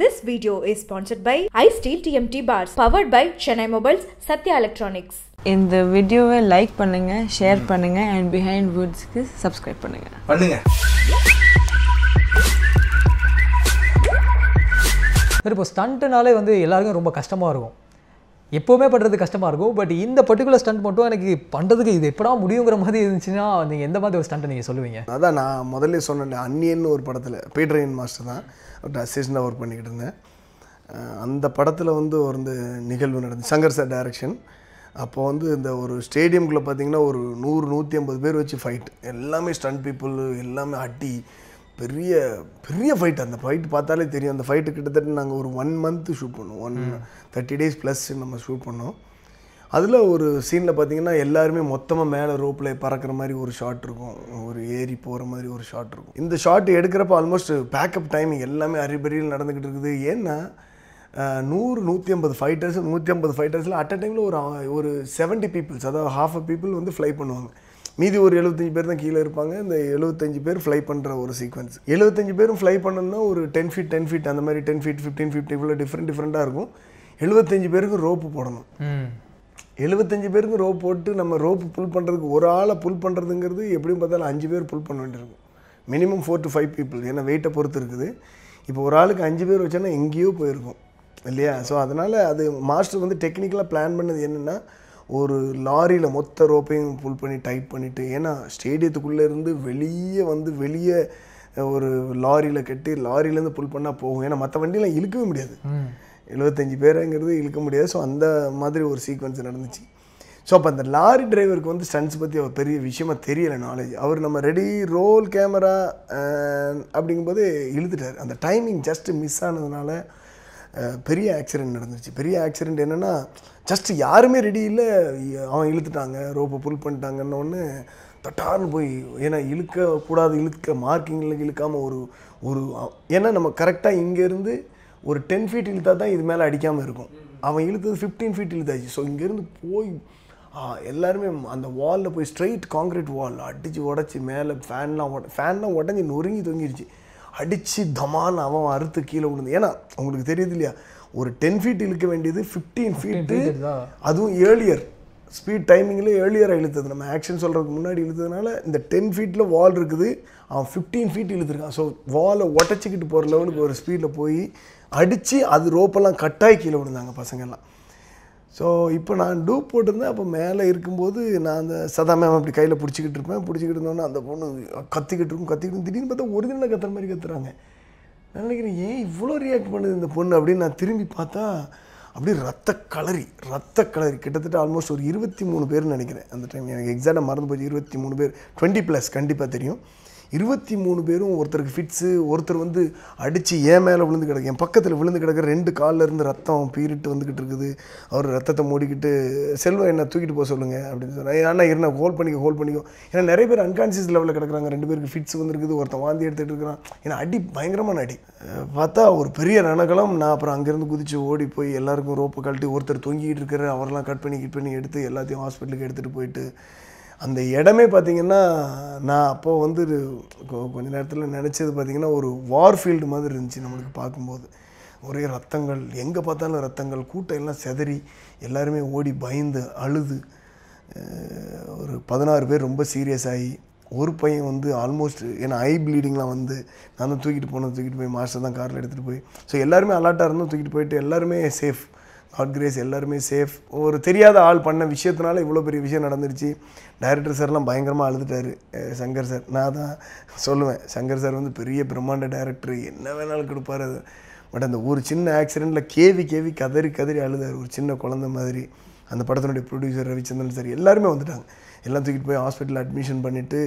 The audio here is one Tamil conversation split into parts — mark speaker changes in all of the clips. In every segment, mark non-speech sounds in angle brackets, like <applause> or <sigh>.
Speaker 1: This video is by by iSteel TMT Bars, powered by Chennai Mobiles, Satya Electronics. இந்த வீடியோவை லைக் பண்ணுங்க ஷேர் பண்ணுங்க அண்ட் பிஹைண்ட் வேர்ட்ஸ்க்கு சப்ஸ்கிரைப் பண்ணுங்க பண்ணுங்க இப்போ ஸ்டண்ட்டுனாலே வந்து எல்லாருக்கும் ரொம்ப கஷ்டமாக இருக்கும் எப்போவுமே பண்ணுறது கஷ்டமாக இருக்கும் பட் இந்த பர்டிகுலர் ஸ்டண்ட் மட்டும் எனக்கு பண்ணுறதுக்கு இது எப்படா முடியுங்கிற மாதிரி இருந்துச்சுன்னா நீங்கள் எந்த மாதிரி ஒரு ஸ்டண்ட் நீங்கள் சொல்லுவீங்க அதான் நான் முதல்ல சொன்னேன் அன்னியன் ஒரு படத்தில் பீட்ரையன் மாஸ்டர் தான் ஒரு அசிஸ்டண்டாக ஒர்க் பண்ணிக்கிட்டு இருந்தேன் அந்த படத்தில் வந்து ஒரு இந்த நிகழ்வு நடந்து சங்கர் சார் டைரக்ஷன் அப்போ வந்து இந்த ஒரு ஸ்டேடியம்குள்ளே பார்த்தீங்கன்னா ஒரு நூறு நூற்றி ஐம்பது பேர் வச்சு ஃபைட் எல்லாமே ஸ்டண்ட் பீப்புள் எல்லாமே அட்டி பெரிய பெரிய ஃபைட் அந்த ஃபைட் பார்த்தாலே தெரியும் அந்த ஃபைட்டு கிட்டத்தட்ட நாங்கள் ஒரு ஒன் மந்த்து ஷூட் பண்ணோம் ஒன் தேர்ட்டி டேஸ் ப்ளஸ் நம்ம ஷூட் பண்ணோம் அதில் ஒரு சீனில் பார்த்தீங்கன்னா எல்லாருமே மொத்தமாக மேலே ரோப்பில் பறக்கிற மாதிரி ஒரு ஷாட் இருக்கும் ஒரு ஏரி போகிற மாதிரி ஒரு ஷாட் இருக்கும் இந்த ஷாட் எடுக்கிறப்ப ஆல்மோஸ்ட் பேக்கப் டைமிங் எல்லாமே அறிபறியில் நடந்துக்கிட்டு இருக்குது ஏன்னா நூறு நூற்றி ஐம்பது ஃபைட்டர்ஸ் நூற்றி ஐம்பது ஃபைட்டர்ஸில் அட் அ டைமில் ஒரு ஒரு செவன்ட்டி பீப்புள்ஸ் அதாவது ஹாஃப் அ பீப்புள் வந்து ஃப்ளை பண்ணுவாங்க மீதி ஒரு எழுபத்தஞ்சு பேர் தான் கீழே இருப்பாங்க இந்த எழுபத்தஞ்சு பேர் ஃப்ளை பண்ணுற ஒரு சீக்வன்ஸ் எழுபத்தஞ்சு பேரும் ஃப்ளை பண்ணணும்னா ஒரு டென் ஃபீட் டென் ஃபீட் அந்த மாதிரி டென் ஃபீட் ஃபிஃப்டீன் ஃபிஃப்டி இவ்வளோ டிஃப்ரெண்ட் டிஃப்ரெண்டாக இருக்கும் எழுபத்தஞ்சு பேருக்கு ரோப்பு போடணும் எழுபத்தஞ்சு பேருக்கு ரோப் போட்டு நம்ம ரோப்பு புல் பண்ணுறதுக்கு ஒரு ஆளை புல் பண்ணுறதுங்கிறது எப்படியும் பார்த்தாலும் அஞ்சு பேர் புல் பண்ண வேண்டியிருக்கும் minimum four to five people ஏன்னா வெயிட்டை பொறுத்து இருக்குது இப்போ ஒரு ஆளுக்கு அஞ்சு பேர் வச்சோன்னா எங்கேயோ போயிருக்கும் இல்லையா ஸோ அதனால் அது மாஸ்டர் வந்து டெக்னிக்கலாக பிளான் பண்ணது என்னென்னா ஒரு லாரியில் மொத்த ரோப்பையும் புல் பண்ணி டைட் பண்ணிவிட்டு ஏன்னா ஸ்டேடியத்துக்குள்ளே இருந்து வெளியே வந்து வெளியே ஒரு லாரியில் கட்டி லாரியிலேருந்து புல் பண்ணால் போகும் ஏன்னா மற்ற வண்டியெலாம் இழுக்கவே முடியாது எழுபத்தஞ்சி பேருங்கிறது இழுக்க முடியாது ஸோ அந்த மாதிரி ஒரு சீக்வன்ஸ் நடந்துச்சு ஸோ அப்போ அந்த லாரி டிரைவருக்கு வந்து ஸ்டன்ஸ் பற்றி அவர் பெரிய விஷயமா தெரியல நாலேஜ் அவர் நம்ம ரெடி ரோல் கேமரா அப்படிங்கும்போது இழுத்துட்டார் அந்த டைமிங் ஜஸ்ட்டு மிஸ் ஆனதுனால பெரிய ஆக்சிடெண்ட் நடந்துச்சு பெரிய ஆக்சிடெண்ட் என்னென்னா ஜஸ்ட் யாருமே ரெடி இல்லை அவன் இழுத்துட்டாங்க ரோப்பை புல் ஒன்று தட்டான்னு போய் ஏன்னா இழுக்கக்கூடாது இழுக்க மார்க்கிங்கில் இழுக்காமல் ஒரு ஒரு ஏன்னா நம்ம கரெக்டாக இங்கேருந்து ஒரு டென் ஃபீட் இழுத்தா தான் இது மேலே அடிக்காமல் இருக்கும் அவன் இழுத்தது ஃபிஃப்டீன் ஃபீட் இழுத்தாச்சு ஸோ இங்கேருந்து போய் எல்லாருமே அந்த வாலில் போய் ஸ்ட்ரைட் காங்க்ரீட் வால் அடித்து உடச்சி மேலே ஃபேன்லாம் ஃபேன்லாம் உடஞ்சி நொறுங்கி தொங்கிடுச்சு அடித்து தமான்னு அவன் அறுத்து கீழே விழுந்து ஏன்னா அவங்களுக்கு தெரியுது இல்லையா ஒரு டென் ஃபீட் இழுக்க வேண்டியது ஃபிஃப்டீன் ஃபீட்டு அதுவும் ஏர்லியர் ஸ்பீட் டைமிங்கில் ஏர்லியராக இழுத்தது நம்ம ஆக்ஷன் சொல்கிறதுக்கு முன்னாடி இழுத்ததுனால இந்த டென் ஃபீட்டில் வால் இருக்குது அவன் ஃபிஃப்டீன் ஃபீட் இழுத்துருக்கான் ஸோ வாலை ஒட்டச்சிக்கிட்டு போகிற லெவலுக்கு ஒரு ஸ்பீடில் போய் அடித்து அது ரோப்பெல்லாம் கட்டாகி கீழே விழுந்தாங்க பசங்கள்லாம் ஸோ இப்போ நான் டூப் போட்டிருந்தேன் அப்போ மேலே இருக்கும்போது நான் அந்த சதா மேம் அப்படி கையில் பிடிச்சிக்கிட்டு இருப்பேன் பிடிச்சிக்கிட்டு இருந்தோன்னே அந்த பொண்ணு கத்திக்கிட்டு இருக்கும் கத்திக்கிட்டு திடீர்னு பார்த்தா ஒரு தினம் கத்துற மாதிரி கத்துறாங்க நான் நினைக்கிறேன் ஏன் இவ்வளோ ரியாக்ட் பண்ணுது இந்த பொண்ணு அப்படின்னு நான் திரும்பி பார்த்தா அப்படியே ரத்த கலரி ரத்த கலரி கிட்டத்தட்ட ஆல்மோஸ்ட் ஒரு இருபத்தி மூணு பேர்னு நினைக்கிறேன் அந்த டைம் எனக்கு எக்ஸாக்டாக மறந்து போச்சு இருபத்தி மூணு பேர் டுவெண்ட்டி ப்ளஸ் கண்டிப்பாக தெரியும் இருபத்தி மூணு பேரும் ஒருத்தருக்கு ஃபிட்ஸு ஒருத்தர் வந்து அடித்து ஏன் மேலே விழுந்து கிடக்கு என் பக்கத்தில் விழுந்து கிடக்கிற ரெண்டு காலில் இருந்து ரத்தம் பீரிட்டு வந்துக்கிட்டு இருக்குது அவர் ரத்தத்தை மூடிக்கிட்டு செல்வம் என்ன தூக்கிட்டு போக சொல்லுங்கள் அப்படின்னு சொன்னேன் ஆனால் இருந்தால் ஹோல் பண்ணிக்க ஹோல் பண்ணிக்கோ ஏன்னா நிறைய பேர் அன்கான்சியஸ் லெவலில் கிடக்குறாங்க ரெண்டு பேருக்கு ஃபிட்ஸ் வந்துருக்குது ஒருத்தன் வாந்தி எடுத்துகிட்டு இருக்கிறான் ஏன்னா அடி பயங்கரமான அடி பார்த்தா ஒரு பெரிய ரணகலம் நான் அப்புறம் அங்கேருந்து குதித்து ஓடி போய் எல்லாருக்கும் ரோப்பை கழட்டி ஒருத்தர் தொங்கிக்கிட்டு இருக்கிற அவரெல்லாம் கட் பண்ணி கிட் பண்ணி எடுத்து எல்லாத்தையும் ஹாஸ்பிட்டலுக்கு எடுத்துகிட்டு போயிட்டு அந்த இடமே பார்த்திங்கன்னா நான் அப்போது வந்து கொஞ்ச நேரத்தில் நினச்சது பார்த்திங்கன்னா ஒரு வார் ஃபீல்டு மாதிரி இருந்துச்சு நம்மளுக்கு பார்க்கும்போது ஒரே ரத்தங்கள் எங்கே பார்த்தாலும் ரத்தங்கள் கூட்டம் எல்லாம் செதறி எல்லாருமே ஓடி பயந்து அழுது ஒரு பதினாறு பேர் ரொம்ப சீரியஸ் ஆகி ஒரு பையன் வந்து ஆல்மோஸ்ட் ஏன்னா ஐ ப்ளீடிங்லாம் வந்து நான் தான் தூக்கிட்டு போனேன் தூக்கிட்டு போய் மாஸ்டர் தான் காரில் எடுத்துகிட்டு போய் ஸோ எல்லாருமே அலர்ட்டாக இருந்தோம் தூக்கிட்டு போயிட்டு எல்லாருமே சேஃப் காட் கிரேஸ் எல்லாருமே சேஃப் ஒரு தெரியாத ஆள் பண்ண விஷயத்தினால இவ்வளோ பெரிய விஷயம் நடந்துருச்சு டைரக்டர் சார்லாம் பயங்கரமாக அழுதுட்டார் சங்கர் சார் நான் தான் சொல்லுவேன் சங்கர் சார் வந்து பெரிய பிரம்மாண்ட டைரக்டர் என்ன வேணாலும் கொடுப்பார் அது பட் அந்த ஒரு சின்ன ஆக்சிடெண்ட்டில் கேவி கேவி கதறி கதறி அழுதார் ஒரு சின்ன குழந்த மாதிரி அந்த படத்தினுடைய ப்ரொடியூசர் ரவிச்சந்திரன் சார் எல்லாருமே வந்துட்டாங்க எல்லாம் தூக்கிட்டு போய் ஹாஸ்பிட்டலில் அட்மிஷன் பண்ணிவிட்டு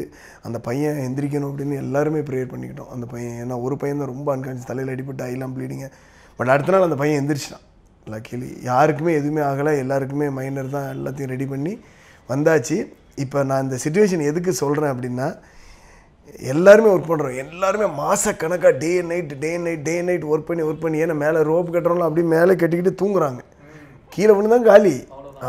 Speaker 1: அந்த பையன் எந்திரிக்கணும் அப்படின்னு எல்லாருமே ப்ரேயர் பண்ணிக்கிட்டோம் அந்த பையன் ஏன்னா ஒரு பையன் தான் ரொம்ப அன்கான்ஸ் தலையில் அடிபட்டு ஐலாம் ப்ளீடிங்க பட் அடுத்த நாள் அந்த பையன் எந்திரிச்சிட்டான் லக்கிலி யாருக்குமே எதுவுமே ஆகலை எல்லாருக்குமே மைனர் தான் எல்லாத்தையும் ரெடி பண்ணி வந்தாச்சு இப்போ நான் இந்த சுச்சுவேஷன் எதுக்கு சொல்கிறேன் அப்படின்னா எல்லாருமே ஒர்க் பண்ணுறோம் எல்லாருமே மாதக்கணக்காக day and night day and night day and night work பண்ணி ஒர்க் பண்ணி ஏன்னா மேலே ரோப் கட்டுறோம்னா அப்படியே மேலே கட்டிக்கிட்டு தூங்குறாங்க கீழே தான் காலி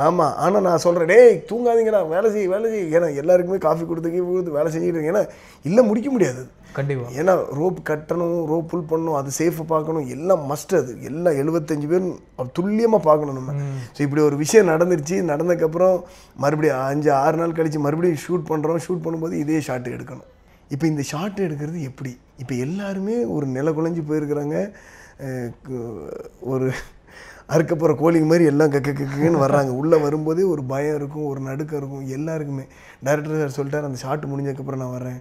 Speaker 1: ஆமாம் ஆனால் நான் சொல்கிறேன் டேய் தூங்காதீங்கடா வேலை செய்ய வேலை செய்ய ஏன்னா எல்லாருக்குமே காஃபி கொடுத்துக்கி கொடுத்து வேலை செஞ்சுட்டு ஏன்னா இல்லை முடிக்க முடியாது கண்டிப்பாக ஏன்னா ரோப் கட்டணும் ரோப் புல் பண்ணணும் அது சேஃபாக பார்க்கணும் எல்லாம் மஸ்ட் அது எல்லாம் எழுபத்தஞ்சு பேரும் துல்லியமாக பார்க்கணும் நம்ம ஸோ இப்படி ஒரு விஷயம் நடந்துருச்சு நடந்ததுக்கப்புறம் மறுபடியும் அஞ்சு ஆறு நாள் கழித்து மறுபடியும் ஷூட் பண்ணுறோம் ஷூட் பண்ணும்போது இதே ஷாட்டு எடுக்கணும் இப்போ இந்த ஷாட் எடுக்கிறது எப்படி இப்போ எல்லாருமே ஒரு நில குலைஞ்சி போயிருக்கிறாங்க ஒரு அதுக்கப்புறம் கோழிங்க மாதிரி எல்லாம் கக்க கக்குன்னு வர்றாங்க உள்ளே வரும்போதே ஒரு பயம் இருக்கும் ஒரு நடுக்கம் இருக்கும் எல்லாருக்குமே டேரக்டர் சார் சொல்லிட்டார் அந்த ஷாட் முடிஞ்சதுக்கப்புறம் நான் வரேன்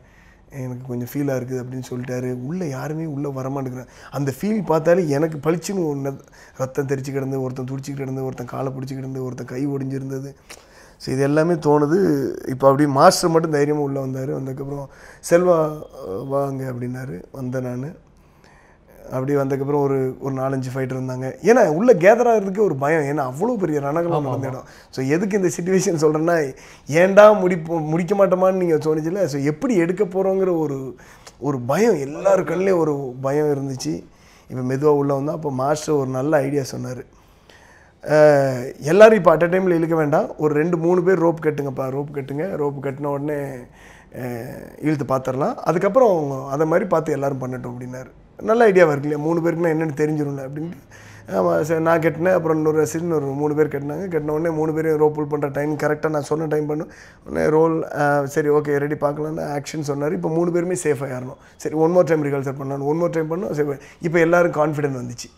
Speaker 1: எனக்கு கொஞ்சம் ஃபீலாக இருக்குது அப்படின்னு சொல்லிட்டாரு உள்ளே யாருமே உள்ளே வரமாட்டேங்கிறேன் அந்த ஃபீல் பார்த்தாலே எனக்கு பளிச்சுன்னு ஒன்று ரத்தம் தெரிச்சு கிடந்து ஒருத்தன் துடிச்சு கிடந்து ஒருத்தன் காலை பிடிச்சி கிடந்து ஒருத்தன் கை ஒடிஞ்சிருந்தது ஸோ இது எல்லாமே தோணுது இப்போ அப்படியே மாஸ்டர் மட்டும் தைரியமாக உள்ளே வந்தார் வந்ததுக்கப்புறம் செல்வா வாங்க அப்படின்னாரு வந்தேன் நான் அப்படி வந்ததுக்கப்புறம் ஒரு ஒரு நாலஞ்சு ஃபைட் இருந்தாங்க ஏன்னா உள்ளே கேதர் ஆகிறதுக்கு ஒரு பயம் ஏன்னா அவ்வளோ பெரிய ரணகலம் நடந்த இடம் ஸோ எதுக்கு இந்த சுச்சுவேஷன் சொல்கிறேன்னா ஏண்டா முடிப்போம் முடிக்க மாட்டோமான்னு நீங்கள் சொன்னிச்சில்ல ஸோ எப்படி எடுக்க போகிறோங்கிற ஒரு ஒரு பயம் எல்லார் ஒரு பயம் இருந்துச்சு இப்போ மெதுவாக உள்ளே வந்தால் அப்போ மாஸ்டர் ஒரு நல்ல ஐடியா சொன்னார் எல்லோரும் இப்போ அட் அ டைமில் இழுக்க வேண்டாம் ஒரு ரெண்டு மூணு பேர் ரோப் கட்டுங்கப்பா ரோப் கட்டுங்க ரோப் கட்டின உடனே இழுத்து பார்த்துடலாம் அதுக்கப்புறம் அதை மாதிரி பார்த்து எல்லோரும் பண்ணட்டும் அப்படின்னாரு நல்ல ஐடியாவாக இருக்கு இல்லையா மூணு பேருக்குன்னா என்னென்னு தெரிஞ்சிடும்ல அப்படின்ட்டு நான் கேட்டினேன் அப்புறம் இன்னொரு சின்ன ஒரு மூணு பேர் கட்டினாங்க கட்டின உடனே மூணு பேரும் ரோல் புல் பண்ணுற டைம் கரெக்டாக நான் சொன்ன டைம் பண்ணும் உடனே ரோல் சரி ஓகே ரெடி பார்க்கலான்னு ஆக்ஷன் சொன்னார் இப்போ மூணு பேருமே சேஃபாக ஆகணும் சரி ஒன் மோர் டைம் ரிகல்சர் பண்ணணும் ஒன் மோர் டைம் பண்ணணும் சரி இப்போ எல்லோரும் கான்ஃபிடென்ட் வந்துச்சு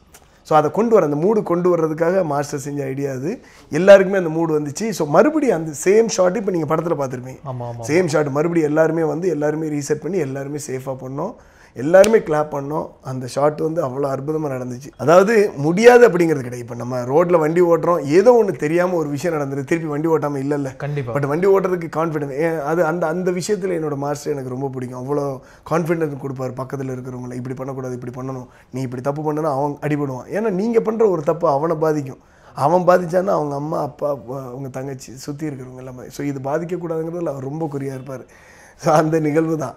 Speaker 1: ஸோ அதை கொண்டு வர அந்த மூடு கொண்டு வர்றதுக்காக மாஸ்டர் செஞ்ச ஐடியா அது எல்லாருக்குமே அந்த மூடு வந்துச்சு ஸோ மறுபடியும் அந்த சேம் ஷாட் இப்போ நீங்கள் படத்தில் பார்த்துருப்பீங்க சேம் ஷாட் மறுபடியும் எல்லாருமே வந்து எல்லாருமே ரீசெட் பண்ணி எல்லாருமே சேஃபாக பண்ணோம் எல்லாருமே கிளாப் பண்ணோம் அந்த ஷாட் வந்து அவ்வளோ அற்புதமாக நடந்துச்சு அதாவது முடியாது அப்படிங்கிறது கிடையாது இப்போ நம்ம ரோட்டில் வண்டி ஓட்டுறோம் ஏதோ ஒன்று தெரியாமல் ஒரு விஷயம் நடந்தது திருப்பி வண்டி ஓட்டாமல் இல்லை இல்லை கண்டிப்பாக பட் வண்டி ஓட்டுறதுக்கு கான்ஃபிடென்ட் அது அந்த அந்த விஷயத்தில் என்னோட மாஸ்டர் எனக்கு ரொம்ப பிடிக்கும் அவ்வளோ கான்ஃபிடென்ட் கொடுப்பார் பக்கத்தில் இருக்கிறவங்கள இப்படி பண்ணக்கூடாது இப்படி பண்ணணும் நீ இப்படி தப்பு பண்ணனா அவன் அடிபடுவான் ஏன்னா நீங்கள் பண்ணுற ஒரு தப்பு அவனை பாதிக்கும் அவன் பாதித்தான்னா அவங்க அம்மா அப்பா அவங்க தங்கச்சி சுற்றி இருக்கிறவங்க எல்லாமே ஸோ இது பாதிக்கக்கூடாதுங்கிறதுல அவர் ரொம்ப குறியாக இருப்பார் ஸோ <laughs> அந்த நிகழ்வு தான்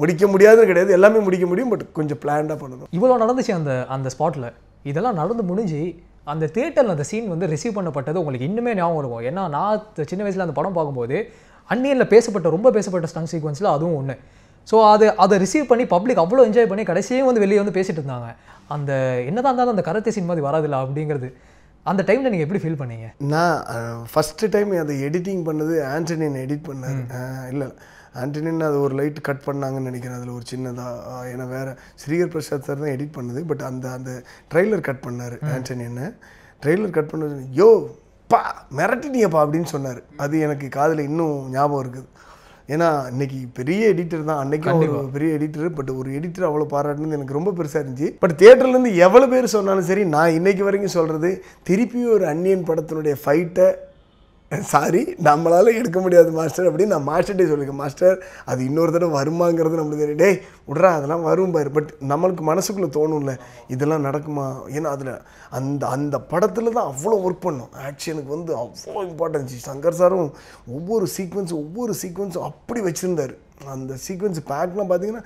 Speaker 1: முடிக்க முடியாதுன்னு கிடையாது எல்லாமே முடிக்க முடியும் பட் கொஞ்சம் பிளான்டாக பண்ணணும் இவ்வளோ நடந்துச்சு அந்த அந்த ஸ்பாட்டில் இதெல்லாம் நடந்து முடிஞ்சு அந்த தேட்டரில் அந்த சீன் வந்து ரிசீவ் பண்ணப்பட்டது உங்களுக்கு இன்னுமே ஞாபகம் இருக்கும் ஏன்னா நான் சின்ன வயசில் அந்த படம் பார்க்கும்போது அன்னியனில் பேசப்பட்ட ரொம்ப பேசப்பட்ட ஸ்டன் சீக்வன்ஸில் அதுவும் ஒன்று ஸோ அது அதை ரிசீவ் பண்ணி பப்ளிக் அவ்வளோ என்ஜாய் பண்ணி கடைசியும் வந்து வெளியே வந்து பேசிகிட்டு இருந்தாங்க அந்த என்னதான் இருந்தாலும் அந்த கரத்தை சீன் மாதிரி வராதில்ல அப்படிங்கிறது அந்த டைமில் நீங்கள் எப்படி ஃபீல் பண்ணீங்க நான் ஃபஸ்ட்டு டைம் அதை எடிட்டிங் பண்ணது ஆண்டனின் எடிட் பண்ண இல்லை ஆண்டனின் அது ஒரு லைட் கட் பண்ணாங்கன்னு நினைக்கிறேன் அதில் ஒரு சின்னதாக ஏன்னா வேறு ஸ்ரீகர் பிரசாத் சார் தான் எடிட் பண்ணது பட் அந்த அந்த ட்ரெய்லர் கட் பண்ணார் ஆண்டனின்னு ட்ரெய்லர் கட் பண்ணது யோ பா மிரட்டினியப்பா அப்படின்னு சொன்னார் அது எனக்கு காதில் இன்னும் ஞாபகம் இருக்குது ஏன்னா இன்னைக்கு பெரிய எடிட்டர் தான் அன்னைக்கு ஒரு பெரிய எடிட்டர் பட் ஒரு எடிட்டர் அவ்வளோ பாராட்டுனது எனக்கு ரொம்ப பெருசாக இருந்துச்சு பட் தேட்டர்லேருந்து எவ்வளோ பேர் சொன்னாலும் சரி நான் இன்னைக்கு வரைக்கும் சொல்கிறது திருப்பி ஒரு அன்னியன் படத்தினுடைய ஃபைட்டை சாரி நம்மளால் எடுக்க முடியாது மாஸ்டர் அப்படின்னு நான் மாஸ்டர்கிட்டே சொல்லியிருக்கேன் மாஸ்டர் அது இன்னொரு தடவை வருமாங்கிறது நம்மளுக்கு தெரியும் டே விட்றா அதெல்லாம் வரும் பாரு பட் நம்மளுக்கு மனசுக்குள்ளே தோணும்ல இதெல்லாம் நடக்குமா ஏன்னா அதில் அந்த அந்த படத்தில் தான் அவ்வளோ ஒர்க் பண்ணோம் ஆக்ஷனுக்கு வந்து அவ்வளோ இம்பார்ட்டன்ஸ் சங்கர் சாரும் ஒவ்வொரு சீக்வன்ஸும் ஒவ்வொரு சீக்வன்ஸும் அப்படி வச்சுருந்தார் அந்த சீக்வன்ஸ் பேக்லாம் பார்த்தீங்கன்னா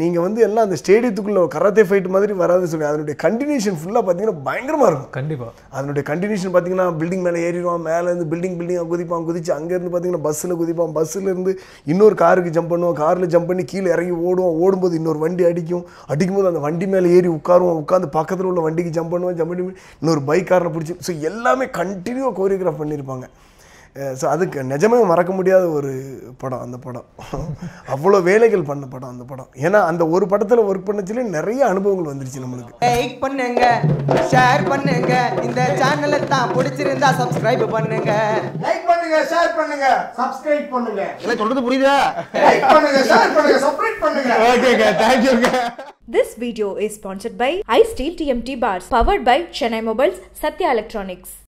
Speaker 1: நீங்கள் வந்து எல்லாம் அந்த ஸ்டேடியத்துக்குள்ளே கராத்தே ஃபைட் மாதிரி வராதுன்னு சொல்லி அதனுடைய கண்டினியூஷன் ஃபுல்லாக பார்த்தீங்கன்னா பயங்கரமாக இருக்கும் கண்டிப்பாக அதனுடைய கண்டினியூஷன் பார்த்தீங்கன்னா பில்டிங் மேலே ஏறிடுவான் மேலேருந்து பில்டிங் பில்டிங்காக குதிப்பான் குதிச்சு அங்கேருந்து பார்த்தீங்கன்னா பஸ்ஸில் குதிப்பான் பஸ்ஸிலேருந்து இன்னொரு காருக்கு ஜம்ப் பண்ணுவோம் காரில் ஜம்ப் பண்ணி கீழே இறங்கி ஓடுவோம் ஓடும்போது இன்னொரு வண்டி அடிக்கும் அடிக்கும்போது அந்த வண்டி மேலே ஏறி உட்காருவோம் உட்காந்து பக்கத்தில் உள்ள வண்டிக்கு ஜம்ப் பண்ணுவோம் ஜம்ப் பண்ணி இன்னொரு பைக் காரில் பிடிச்சி ஸோ எல்லாமே கண்டினியூவாக கோரியோகிராஃப் பண்ணியிருப்பாங்க ஸோ அதுக்கு நிஜமே மறக்க முடியாத ஒரு படம் அந்த படம் அவ்வளோ வேலைகள் பண்ண படம் அந்த படம் ஏன்னா அந்த ஒரு படத்தில் ஒர்க் பண்ணச்சுல நிறைய அனுபவங்கள் வந்துருச்சு நம்மளுக்கு லைக் பண்ணுங்க ஷேர் பண்ணுங்க இந்த சேனலை தான் பிடிச்சிருந்தா சப்ஸ்கிரைப் பண்ணுங்க லைக் பண்ணுங்க ஷேர் பண்ணுங்க சப்ஸ்கிரைப் பண்ணுங்க இல்லை சொல்றது புரியுதா லைக் பண்ணுங்க ஷேர் பண்ணுங்க சப்ஸ்கிரைப் பண்ணுங்க ஓகேங்க தேங்க்யூங்க யூங்க This video is sponsored by iSteel TMT bars powered by Chennai Mobiles Satya Electronics